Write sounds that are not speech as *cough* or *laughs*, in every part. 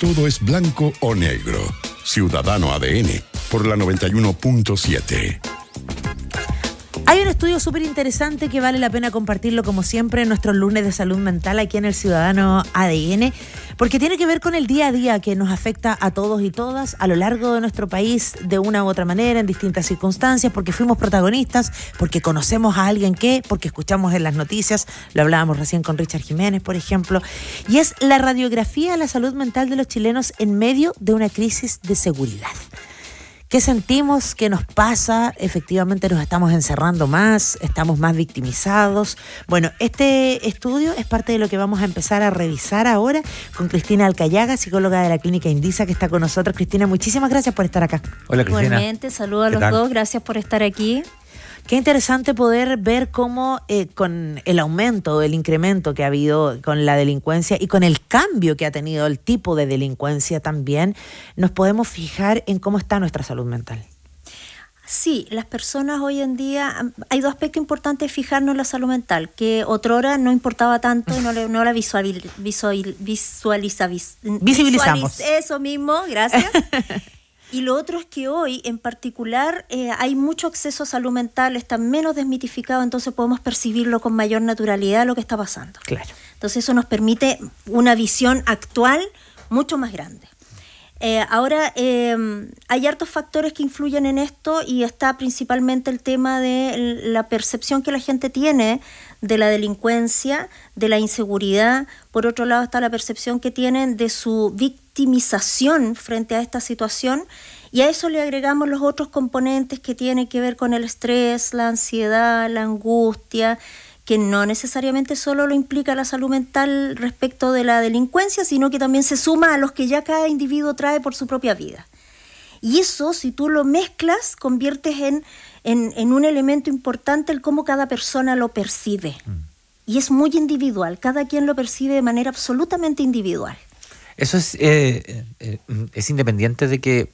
Todo es blanco o negro. Ciudadano ADN por la 91.7. Hay un estudio súper interesante que vale la pena compartirlo como siempre en nuestro lunes de salud mental aquí en el Ciudadano ADN, porque tiene que ver con el día a día que nos afecta a todos y todas a lo largo de nuestro país de una u otra manera, en distintas circunstancias, porque fuimos protagonistas, porque conocemos a alguien que, porque escuchamos en las noticias, lo hablábamos recién con Richard Jiménez, por ejemplo, y es la radiografía de la salud mental de los chilenos en medio de una crisis de seguridad. ¿Qué sentimos? ¿Qué nos pasa? Efectivamente nos estamos encerrando más, estamos más victimizados. Bueno, este estudio es parte de lo que vamos a empezar a revisar ahora con Cristina Alcayaga, psicóloga de la clínica Indisa, que está con nosotros. Cristina, muchísimas gracias por estar acá. Hola, Cristina. Igualmente, saludo a los dos, gracias por estar aquí. Qué interesante poder ver cómo eh, con el aumento, el incremento que ha habido con la delincuencia y con el cambio que ha tenido el tipo de delincuencia también, nos podemos fijar en cómo está nuestra salud mental. Sí, las personas hoy en día, hay dos aspectos importantes fijarnos en la salud mental, que otrora no importaba tanto y no, no la visual, eso mismo, gracias. *laughs* Y lo otro es que hoy, en particular, eh, hay mucho acceso a salud mental, está menos desmitificado, entonces podemos percibirlo con mayor naturalidad lo que está pasando. Claro. Entonces eso nos permite una visión actual mucho más grande. Eh, ahora, em, hay hartos factores que influyen en esto y está principalmente el tema de la percepción que la gente tiene de la delincuencia, de la inseguridad. Por otro lado está la percepción que tienen de su victimización frente a esta situación. Y a eso le agregamos los otros componentes que tienen que ver con el estrés, la ansiedad, la angustia, que no necesariamente solo lo implica la salud mental respecto de la delincuencia, sino que también se suma a los que ya cada individuo trae por su propia vida. Y eso, si tú lo mezclas, conviertes en, un elemento importante el cómo cada persona lo percibe. Mm. Y es muy individual, cada quien lo percibe de manera absolutamente individual. Eso es, eh, eh, eh, es independiente de que,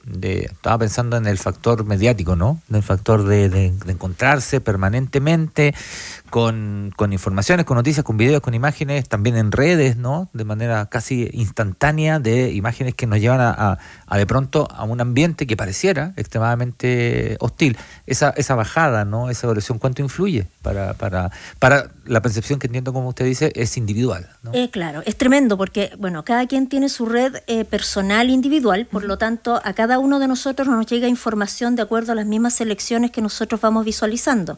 estaba pensando en el factor mediático, ¿no? En el factor de encontrarse permanentemente con, con, informaciones, con noticias, con videos, con imágenes, también en redes, ¿no? De manera casi instantánea de imágenes que nos llevan a, de pronto a un ambiente que pareciera extremadamente hostil. Esa, esa bajada, ¿no? Esa evolución, ¿cuánto influye para, para, para la percepción que entiendo, como usted dice, es individual? ¿no? Eh, claro, es tremendo porque, bueno, cada quien tiene su red eh, personal individual, por lo tanto, a cada uno de nosotros nos llega información de acuerdo a las mismas selecciones que nosotros vamos visualizando.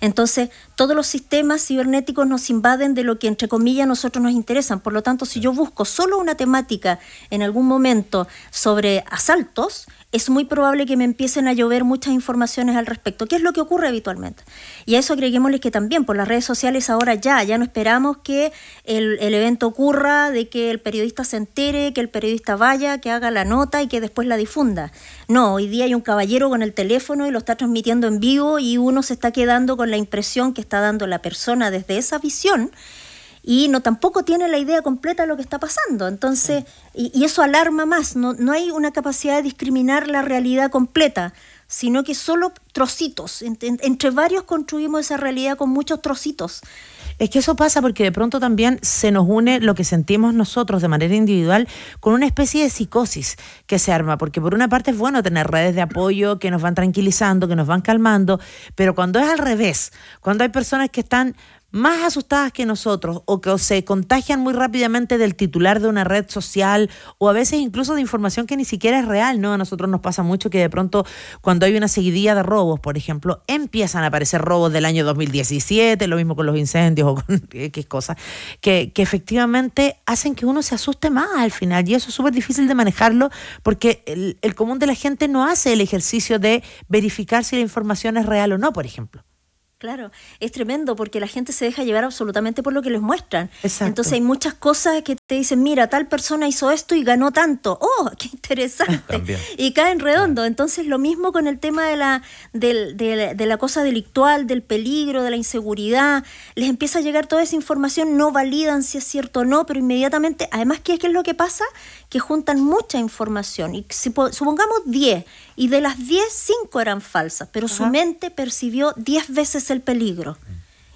Entonces, todos los sistemas cibernéticos nos invaden de lo que, entre comillas, nosotros nos interesan. Por lo tanto, si yo busco solo una temática en algún momento sobre asaltos, es muy probable que me empiecen a llover muchas informaciones al respecto, que es lo que ocurre habitualmente. Y a eso agreguémosle que también por las redes sociales ahora ya, ya no esperamos que el, el, evento ocurra, de que el periodista se entere, que el periodista vaya, que haga la nota y que después la difunda. No, hoy día hay un caballero con el teléfono y lo está transmitiendo en vivo y uno se está quedando con la impresión que está dando la persona desde esa visión y no tampoco tiene la idea completa de lo que está pasando. Entonces, y, eso alarma más, no, no, hay una capacidad de discriminar la realidad completa, sino que solo trocitos, entre varios construimos esa realidad con muchos trocitos. Es que eso pasa porque de pronto también se nos une lo que sentimos nosotros de manera individual con una especie de psicosis que se arma, porque por una parte es bueno tener redes de apoyo que nos van tranquilizando, que nos van calmando, pero cuando es al revés, cuando hay personas que están más asustadas que nosotros o que se contagian muy rápidamente del titular de una red social o a veces incluso de información que ni siquiera es real, ¿no? A nosotros nos pasa mucho que de pronto cuando hay una seguidilla de robos, por ejemplo, empiezan a aparecer robos del año 2017, lo mismo con los incendios o con X *laughs* cosas, que, efectivamente hacen que uno se asuste más al final y eso es súper difícil de manejarlo porque el común de la gente no hace el ejercicio de verificar si la información es real o no, por ejemplo. Claro, es tremendo porque la gente se deja llevar absolutamente por lo que les muestran. Entonces hay muchas cosas que te dicen, mira, tal persona hizo esto y ganó tanto. ¡Oh, qué interesante! *laughs* Y caen redondo. Entonces lo mismo con el tema de la, de, la cosa delictual, del peligro, de la inseguridad. Les empieza a llegar toda esa información, no validan si es cierto o no, pero inmediatamente, además, ¿qué es, lo que pasa? Que juntan mucha información. Y supongamos 10 y de las 10, 5 eran falsas, pero su mente percibió 10 veces el peligro.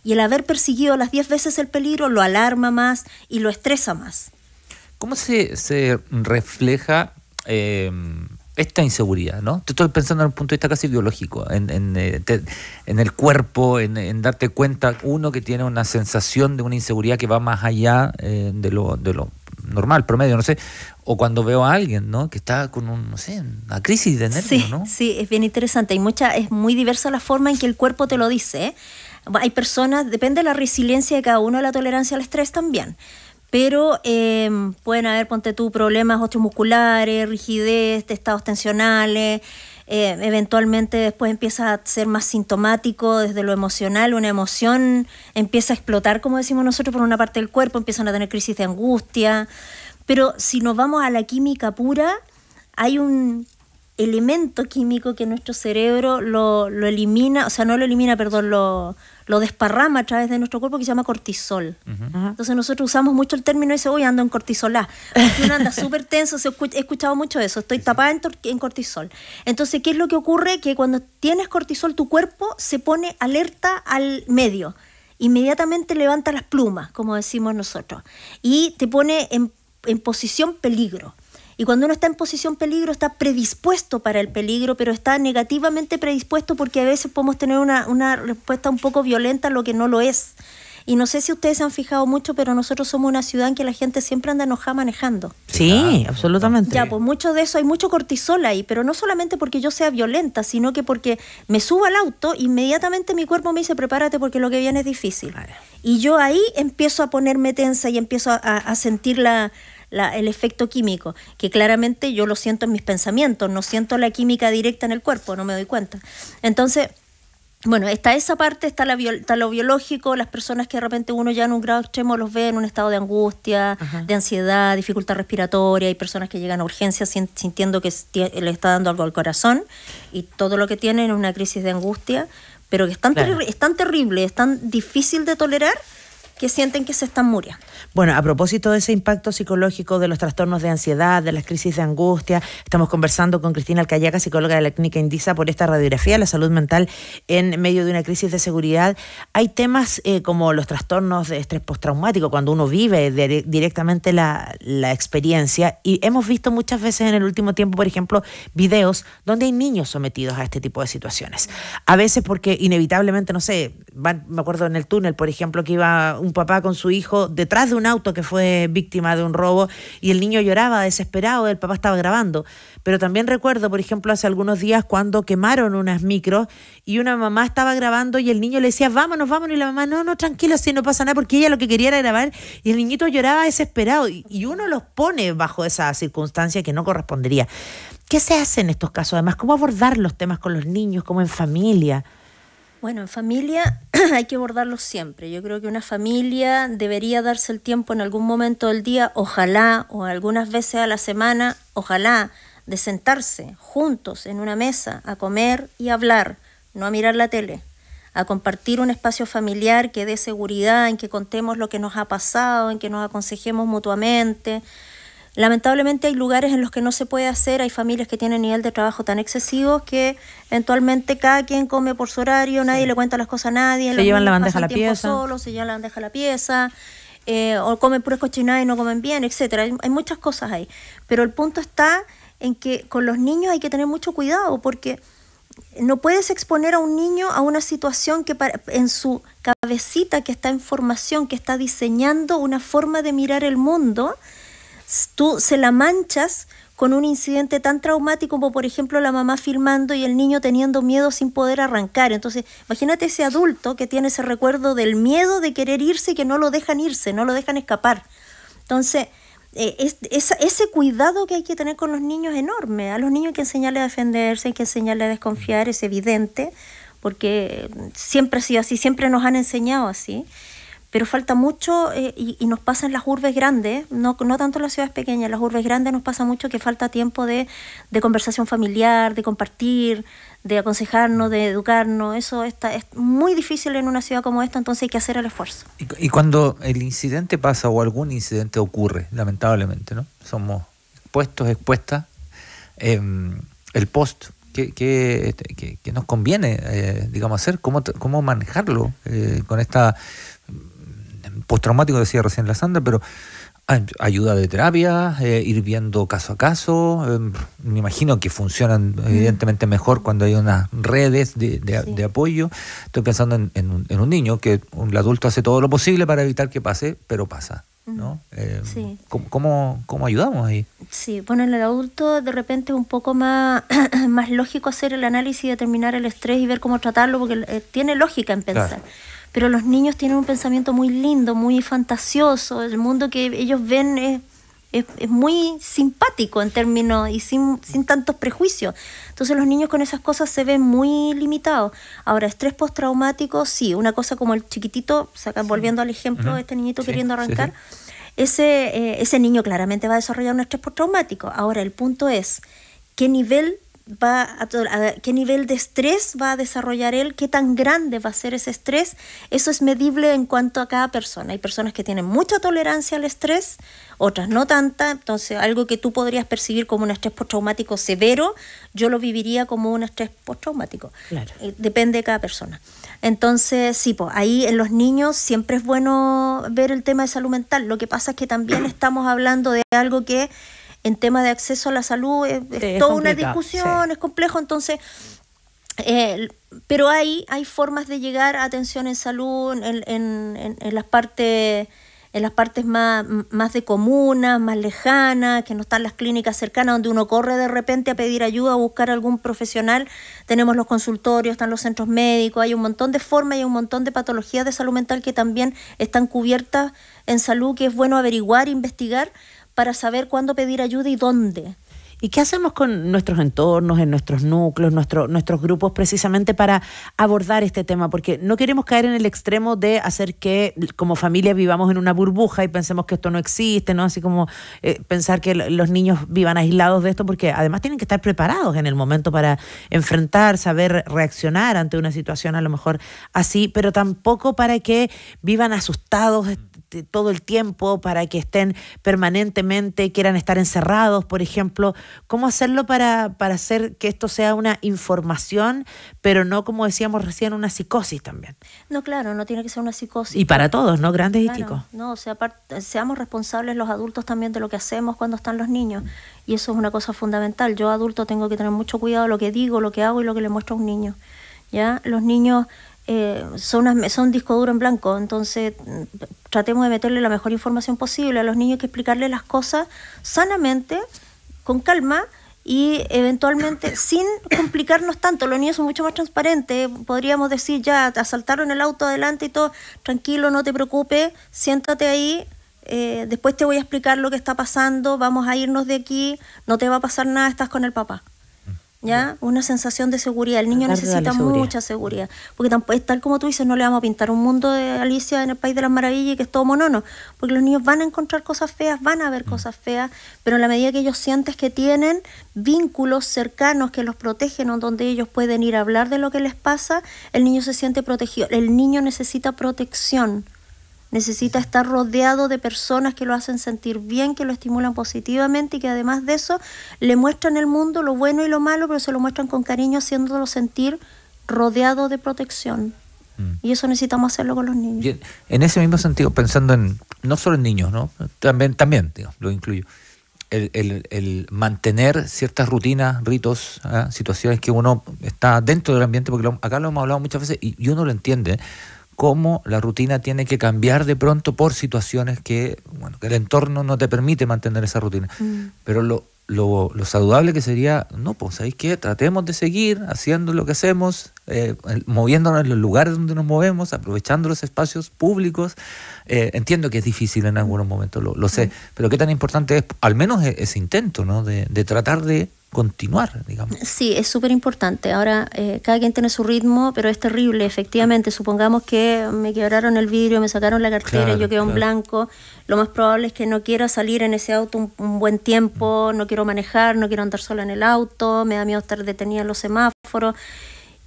Y el haber perseguido las 10 veces el peligro lo alarma más y lo estresa más. ¿Cómo se, refleja em, esta inseguridad? ¿no? Te estoy pensando en un punto de vista casi biológico, en, eh, el cuerpo, en, darte cuenta, uno que tiene una sensación de una inseguridad que va más allá eh, de, lo, de lo normal, promedio, no sé, o cuando veo a alguien, ¿no? Que está con un, no sé, una crisis de nervios, ¿no? Sí, es bien interesante. Hay mucha, es muy diversa la forma en que el cuerpo te lo dice. ¿eh? Hay personas, depende de la resiliencia de cada uno, la tolerancia al estrés también. Pero em, pueden haber, ponte tú, problemas osteomusculares, rigidez, estados tensionales. Em, eventualmente después empieza a ser más sintomático desde lo emocional, una emoción empieza a explotar, como decimos nosotros, por una parte del cuerpo, empiezan a tener crisis de angustia, pero si nos vamos a la química pura, hay un elemento químico que nuestro cerebro lo, elimina, o sea, no lo elimina, perdón, lo, desparrama a través de nuestro cuerpo que se llama cortisol. Entonces nosotros usamos mucho el término ese, hoy ando en cortisolá. Uno anda súper tenso, he escuchado mucho eso, estoy tapada en, en, cortisol. Entonces, ¿qué es lo que ocurre? Que cuando tienes cortisol, tu cuerpo se pone alerta al medio. Inmediatamente levanta las plumas, como decimos nosotros, y te pone en en posición peligro. Y cuando uno está en posición peligro, está predispuesto para el peligro, pero está negativamente predispuesto porque a veces podemos tener una, respuesta un poco violenta a lo que no lo es. Y no sé si ustedes se han fijado mucho, pero nosotros somos una ciudad en que la gente siempre anda enojada manejando. Sí, absolutamente. Ya, pues mucho de eso, hay mucho cortisol ahí, pero no solamente porque yo sea violenta, sino que porque me subo al auto, inmediatamente mi cuerpo me dice, prepárate porque lo que viene es difícil. Y yo ahí empiezo a ponerme tensa y empiezo a, sentir el efecto químico, que claramente yo lo siento en mis pensamientos, no siento la química directa en el cuerpo, no me doy cuenta. Entonces, bueno, está esa parte, está, la lo biológico, las personas que de repente uno ya en un grado extremo los ve en un estado de angustia, de ansiedad, dificultad respiratoria, hay personas que llegan a urgencias sintiendo que le está dando algo al corazón y todo lo que tienen es una crisis de angustia, pero que están es tan terrible, es tan difícil de tolerar que sienten que se están muriendo. Bueno, a propósito de ese impacto psicológico de los trastornos de ansiedad, de las crisis de angustia, estamos conversando con Cristina Alcayaca, psicóloga de la Clínica Indisa, por esta radiografía de la salud mental en medio de una crisis de seguridad. Hay temas eh, como los trastornos de estrés postraumático, cuando uno vive directamente la, experiencia, y hemos visto muchas veces en el último tiempo, por ejemplo, videos donde hay niños sometidos a este tipo de situaciones. A veces porque inevitablemente, no sé, me acuerdo en el túnel, por ejemplo, que iba un un papá con su hijo detrás de un auto que fue víctima de un robo y el niño lloraba desesperado, el papá estaba grabando. Pero también recuerdo, por ejemplo, hace algunos días cuando quemaron unas micros y una mamá estaba grabando y el niño le decía, vámonos, vámonos, y la mamá, no, no, tranquilo, si no pasa nada, porque ella lo que quería era grabar y el niñito lloraba desesperado y, y uno los pone bajo esa circunstancia que no correspondería. ¿Qué se hace en estos casos? Además, ¿cómo abordar los temas con los niños, como en familia? Bueno, en familia *clears throat* hay que abordarlo siempre. Yo creo que una familia debería darse el tiempo en algún momento del día, ojalá, o algunas veces a la semana, ojalá, de sentarse juntos en una mesa a comer y hablar, no a mirar la tele, a compartir un espacio familiar que dé seguridad, en que contemos lo que nos ha pasado, en que nos aconsejemos mutuamente, Lamentablemente hay lugares en los que no se puede hacer, hay familias que tienen nivel de trabajo tan excesivo que eventualmente cada quien come por su horario, nadie le cuenta las cosas a nadie. Se llevan la bandeja a la pieza. Solo, se llevan la bandeja a la pieza. Eh, o comen puras cochinadas y no comen bien, etcétera. Hay, muchas cosas ahí. Pero el punto está en que con los niños hay que tener mucho cuidado porque no puedes exponer a un niño a una situación que en su cabecita que está en formación, que está diseñando una forma de mirar el mundo, tú se la manchas con un incidente tan traumático como por ejemplo la mamá filmando y el niño teniendo miedo sin poder arrancar. Entonces, imagínate ese adulto que tiene ese recuerdo del miedo de querer irse y que no lo dejan irse, no lo dejan escapar. Entonces, eh, es, ese cuidado que hay que tener con los niños es enorme. A los niños hay que enseñarles a defenderse, hay que enseñarles a desconfiar, es evidente, porque siempre ha sido así, siempre nos han enseñado así pero falta mucho eh, y, nos pasa en las urbes grandes, no, tanto en las ciudades pequeñas, en las urbes grandes nos pasa mucho que falta tiempo de, de conversación familiar, de compartir, de aconsejarnos, de educarnos. Eso está, es muy difícil en una ciudad como esta, entonces hay que hacer el esfuerzo. Y, cuando el incidente pasa o algún incidente ocurre, lamentablemente, ¿no? Somos puestos, expuestas, em, el post que, este, que, nos conviene, eh, digamos, hacer, cómo, cómo manejarlo eh, con esta postraumático, decía recién la Sandra, pero ayuda de terapia, eh, ir viendo caso a caso. Em, me imagino que funcionan evidentemente mejor cuando hay unas redes de, apoyo. Estoy pensando en, un, niño que un adulto hace todo lo posible para evitar que pase, pero pasa. ¿no? Em, ¿cómo, ayudamos ahí? Sí, bueno, el adulto de repente es un poco más, *clears throat* más lógico hacer el análisis y determinar el estrés y ver cómo tratarlo, porque eh, tiene lógica en pensar pero los niños tienen un pensamiento muy lindo, muy fantasioso, el mundo que ellos ven es, muy simpático en términos y sin, tantos prejuicios. Entonces los niños con esas cosas se ven muy limitados. Ahora, estrés postraumático, sí, una cosa como el chiquitito, volviendo al ejemplo, de este niñito queriendo arrancar. ese, eh, ese niño claramente va a desarrollar un estrés postraumático. Ahora, el punto es, ¿qué nivel va a, qué nivel de estrés va a desarrollar él, qué tan grande va a ser ese estrés, eso es medible en cuanto a cada persona. Hay personas que tienen mucha tolerancia al estrés, otras no tanta, entonces algo que tú podrías percibir como un estrés postraumático severo, yo lo viviría como un estrés postraumático. Eh, depende de cada persona. Entonces, sí, pues ahí en los niños siempre es bueno ver el tema de salud mental. Lo que pasa es que también estamos hablando de algo que en tema de acceso a la salud es, toda una discusión, es complejo, entonces... Eh, pero hay, hay formas de llegar a atención en salud en, en, en, las partes en las partes más, más de comunas, más lejanas, que no están las clínicas cercanas, donde uno corre de repente a pedir ayuda, a buscar algún profesional. Tenemos los consultorios, están los centros médicos, hay un montón de formas y un montón de patologías de salud mental que también están cubiertas en salud, que es bueno averiguar, investigar, para saber cuándo pedir ayuda y dónde. ¿Y qué hacemos con nuestros entornos, en nuestros núcleos, nuestros grupos, precisamente para abordar este tema? Porque no queremos caer en el extremo de hacer que como familia vivamos en una burbuja y pensemos que esto no existe, ¿no? Así como eh, pensar que los niños vivan aislados de esto, porque además tienen que estar preparados en el momento para enfrentar, saber reaccionar ante una situación a lo mejor así, pero tampoco para que vivan asustados todo el tiempo, para que estén permanentemente, quieran estar encerrados, por ejemplo. ¿Cómo hacerlo para, para hacer que esto sea una información, pero no, como decíamos recién, una psicosis también? No, claro, no tiene que ser una psicosis. Y para todos, ¿no? Grandes y chicos. No, o sea, seamos responsables los adultos también de lo que hacemos cuando están los niños. Y eso es una cosa fundamental. Yo adulto tengo que tener mucho cuidado lo que digo, lo que hago y lo que le muestro a un niño. ¿ya? Los niños eh, son, un son disco duro en blanco, entonces mm, tratemos de meterle la mejor información posible a los niños, que explicarles las cosas sanamente, con calma y eventualmente *coughs* sin complicarnos tanto. Los niños son mucho más transparentes, podríamos decir ya, asaltaron el auto adelante y todo, tranquilo, no te preocupes, siéntate ahí. Eh, después te voy a explicar lo que está pasando, vamos a irnos de aquí, no te va a pasar nada, estás con el papá. ¿ya? Una sensación de seguridad. El niño necesita mucha seguridad. Porque tampoco, es tal como tú dices, no le vamos a pintar un mundo de Alicia en el País de las Maravillas y que es todo monono. Porque los niños van a encontrar cosas feas, van a ver mm. cosas feas, pero en la medida que ellos sienten que tienen vínculos cercanos que los protegen, o donde ellos pueden ir a hablar de lo que les pasa, el niño se siente protegido. El niño necesita protección. Necesita estar rodeado de personas que lo hacen sentir bien, que lo estimulan positivamente y que además de eso le muestran el mundo lo bueno y lo malo, pero se lo muestran con cariño, haciéndolo sentir rodeado de protección. Mm. Y eso necesitamos hacerlo con los niños. en ese mismo sentido, pensando en, no solo en niños, ¿no? También, también digo, lo incluyo. El, el, el, mantener ciertas rutinas, ritos, ¿ah? situaciones que uno está dentro del ambiente, porque acá lo hemos hablado muchas veces y, uno lo entiende cómo la rutina tiene que cambiar de pronto por situaciones que, bueno, el entorno no te permite mantener esa rutina. Mm. Pero lo, lo, saludable que sería, no, pues ¿sabéis qué? Tratemos de seguir haciendo lo que hacemos, eh, moviéndonos en los lugares donde nos movemos, aprovechando los espacios públicos. Eh, entiendo que es difícil en algunos momentos, lo, sé, mm. pero qué tan importante es al menos e-, ese intento, ¿no? De, de tratar de continuar, digamos. Sí, es súper importante. Ahora, eh, cada quien tiene su ritmo, pero es terrible, efectivamente. Supongamos que me quebraron el vidrio, me sacaron la cartera, yo quedo en blanco. Lo más probable es que no quiera salir en ese auto un, buen tiempo, no quiero manejar, no quiero andar sola en el auto, me da miedo estar detenida en los semáforos.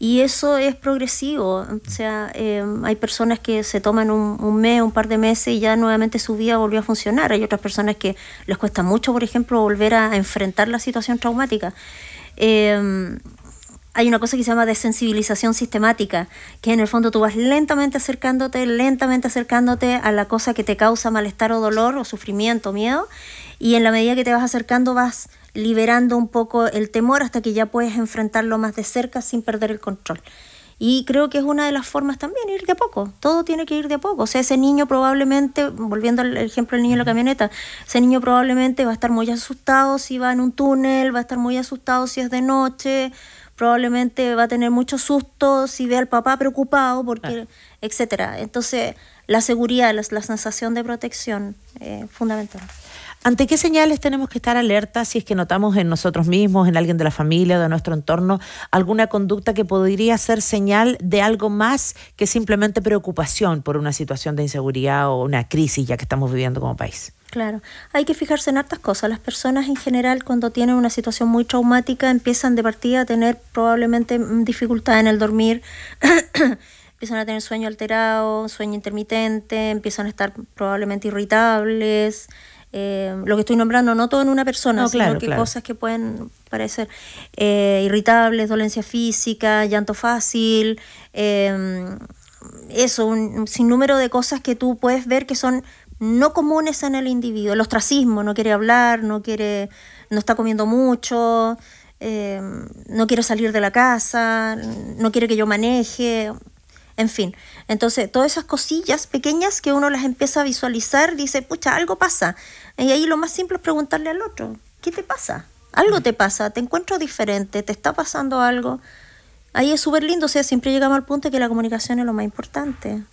Y eso es progresivo, o sea, em, hay personas que se toman un, mes, un par de meses y ya nuevamente su vida volvió a funcionar. Hay otras personas que les cuesta mucho, por ejemplo, volver a enfrentar la situación traumática. Em, hay una cosa que se llama desensibilización sistemática, que en el fondo tú vas lentamente acercándote, lentamente acercándote a la cosa que te causa malestar o dolor o sufrimiento, miedo, y en la medida que te vas acercando vas liberando un poco el temor hasta que ya puedes enfrentarlo más de cerca sin perder el control. Y creo que es una de las formas también, ir de a poco. Todo tiene que ir de a poco. O sea, ese niño probablemente, volviendo al ejemplo del niño en la camioneta, ese niño probablemente va a estar muy asustado si va en un túnel, va a estar muy asustado si es de noche, probablemente va a tener mucho susto si ve al papá preocupado, porque, etcétera. Entonces, la seguridad, la, sensación de protección, es eh, fundamental. ¿Ante qué señales tenemos que estar alerta si es que notamos en nosotros mismos, en alguien de la familia, de nuestro entorno, alguna conducta que podría ser señal de algo más que simplemente preocupación por una situación de inseguridad o una crisis ya que estamos viviendo como país? Claro, hay que fijarse en hartas cosas. Las personas en general cuando tienen una situación muy traumática empiezan de partida a tener probablemente mm, dificultad en el dormir, *coughs* empiezan a tener sueño alterado, sueño intermitente, empiezan a estar probablemente irritables, eh, lo que estoy nombrando, no todo en una persona, sino que cosas que pueden parecer eh, irritables, dolencia física, llanto fácil, eh, eso, un, sinnúmero de cosas que tú puedes ver que son no comunes en el individuo. El ostracismo, no quiere hablar, no quiere, no está comiendo mucho, em, no quiere salir de la casa, no quiere que yo maneje, en fin. Entonces, todas esas cosillas pequeñas que uno las empieza a visualizar, dice, pucha, algo pasa. Y ahí lo más simple es preguntarle al otro, ¿qué te pasa? Algo te pasa, te encuentro diferente, te está pasando algo. Ahí es súper lindo, o sea, siempre llegamos al punto de que la comunicación es lo más importante.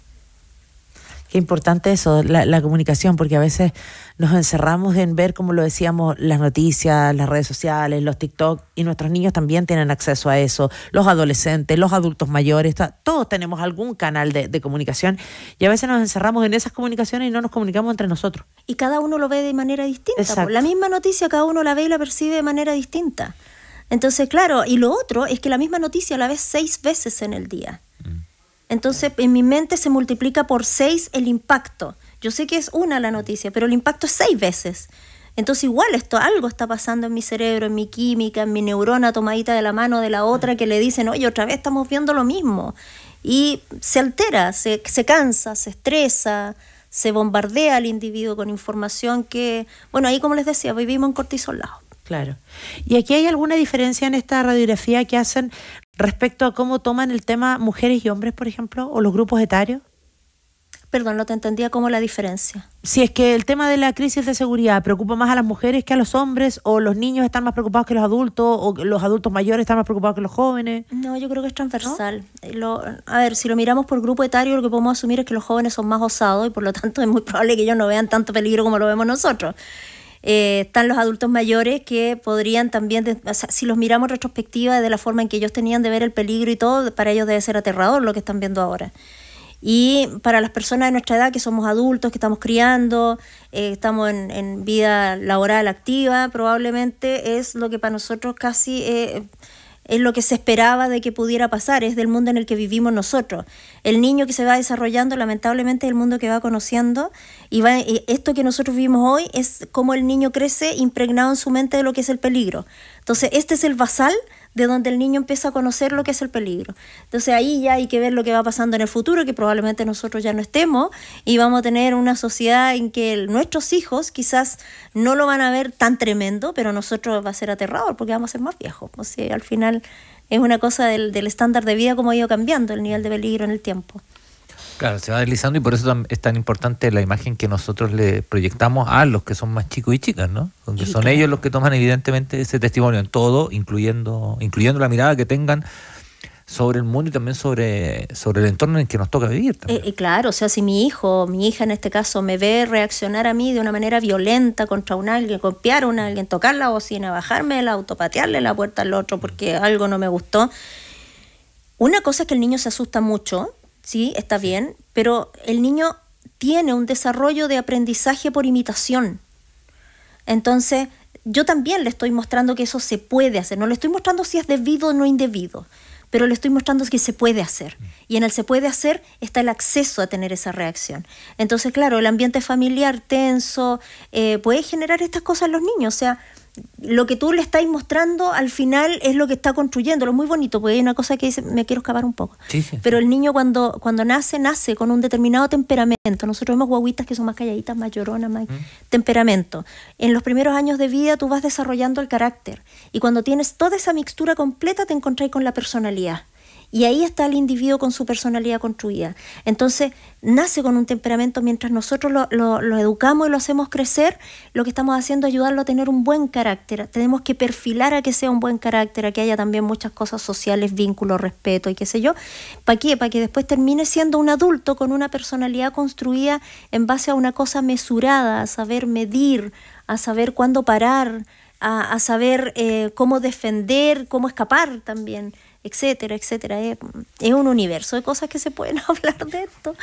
Qué importante eso, la, comunicación, porque a veces nos encerramos en ver, como lo decíamos, las noticias, las redes sociales, los TikTok, y nuestros niños también tienen acceso a eso, los adolescentes, los adultos mayores, todos tenemos algún canal de, comunicación, y a veces nos encerramos en esas comunicaciones y no nos comunicamos entre nosotros. Y cada uno lo ve de manera distinta. La misma noticia cada uno la ve y la percibe de manera distinta. Entonces, claro, y lo otro es que la misma noticia la ves seis veces en el día. Entonces en mi mente se multiplica por seis el impacto. Yo sé que es una la noticia, pero el impacto es seis veces. Entonces igual esto algo está pasando en mi cerebro, en mi química, en mi neurona tomadita de la mano de la otra que le dicen, oye, otra vez estamos viendo lo mismo. Y se altera, se, cansa, se estresa, se bombardea al individuo con información que, bueno, ahí como les decía, vivimos en cortisolados. Claro. ¿Y aquí hay alguna diferencia en esta radiografía que hacen respecto a cómo toman el tema mujeres y hombres, por ejemplo, o los grupos etarios? Perdón, no te entendía cómo la diferencia. Si es que el tema de la crisis de seguridad preocupa más a las mujeres que a los hombres, o los niños están más preocupados que los adultos, o los adultos mayores están más preocupados que los jóvenes. No, yo creo que es transversal. Eh, lo, a ver, si lo miramos por grupo etario, lo que podemos asumir es que los jóvenes son más osados y por lo tanto *laughs* es muy probable que ellos no vean tanto peligro como lo vemos nosotros. Eh, están los adultos mayores que podrían también, si los miramos retrospectiva de la forma en que ellos tenían de ver el peligro y todo, para ellos debe ser aterrador lo que están viendo ahora. Y para las personas de nuestra edad, que somos adultos, que estamos criando, eh, estamos en, vida laboral activa, probablemente es lo que para nosotros casi... es eh, es lo que se esperaba de que pudiera pasar, es del mundo en el que vivimos nosotros. El niño que se va desarrollando, lamentablemente, es el mundo que va conociendo y va, esto que nosotros vivimos hoy es como el niño crece impregnado en su mente de lo que es el peligro. Entonces, este es el basal de donde el niño empieza a conocer lo que es el peligro. Entonces ahí ya hay que ver lo que va pasando en el futuro, que probablemente nosotros ya no estemos y vamos a tener una sociedad en que nuestros hijos quizás no lo van a ver tan tremendo, pero nosotros va a ser aterrador porque vamos a ser más viejos. O al final es una cosa del, del estándar de vida como ha ido cambiando el nivel de peligro en el tiempo. Claro, se va deslizando y por eso es tan importante la imagen que nosotros le proyectamos a los que son más chicos y chicas, ¿no? Porque son ellos los que toman evidentemente ese testimonio en todo, incluyendo, incluyendo la mirada que tengan sobre el mundo y también sobre, sobre el entorno en el que nos toca vivir. Eh, claro, o sea, si mi hijo, mi hija en este caso, me ve reaccionar a mí de una manera violenta contra un alguien, golpear a un alguien, tocar la bocina, bajarme el auto, la puerta al otro porque algo no me gustó. Una cosa es que el niño se asusta mucho, sí, está bien, pero el niño tiene un desarrollo de aprendizaje por imitación. Entonces, yo también le estoy mostrando que eso se puede hacer. No le estoy mostrando si es debido o no indebido, pero le estoy mostrando que se puede hacer. Mm. Y en el se puede hacer está el acceso a tener esa reacción. Entonces, claro, el ambiente familiar tenso eh, puede generar estas cosas en los niños. O sea, lo que tú le estás mostrando al final es lo que está construyendo. Lo muy bonito, porque hay una cosa que me quiero escapar un poco. Pero el niño cuando, cuando nace, nace con un determinado temperamento. Nosotros vemos guaguitas que son más calladitas, más lloronas, más mm. temperamento. En los primeros años de vida tú vas desarrollando el carácter. Y cuando tienes toda esa mixtura completa, te encontrás con la personalidad. Y ahí está el individuo con su personalidad construida. Entonces, nace con un temperamento, mientras nosotros lo, educamos y lo hacemos crecer, lo que estamos haciendo es ayudarlo a tener un buen carácter. Tenemos que perfilar a que sea un buen carácter, a que haya también muchas cosas sociales, vínculos, respeto y qué sé yo. ¿Para qué? Para que después termine siendo un adulto con una personalidad construida en base a una cosa mesurada, a saber medir, a saber cuándo parar, a, saber eh, cómo defender, cómo escapar también etcétera, etcétera. Es, un universo de cosas que se pueden *laughs* hablar de esto.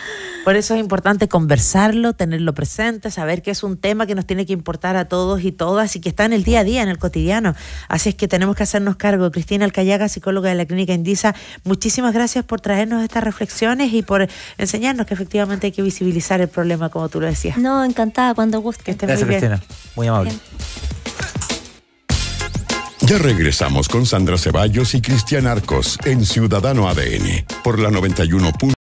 Por eso es importante conversarlo, tenerlo presente, saber que es un tema que nos tiene que importar a todos y todas y que está en el día a día, en el cotidiano. Así es que tenemos que hacernos cargo. Cristina Alcayaga, psicóloga de la Clínica Indisa, muchísimas gracias por traernos estas reflexiones y por enseñarnos que efectivamente hay que visibilizar el problema, como tú lo decías. No, encantada, cuando guste. Muy amable. Ya regresamos con Sandra Ceballos y Cristian Arcos en Ciudadano ADN por la 91.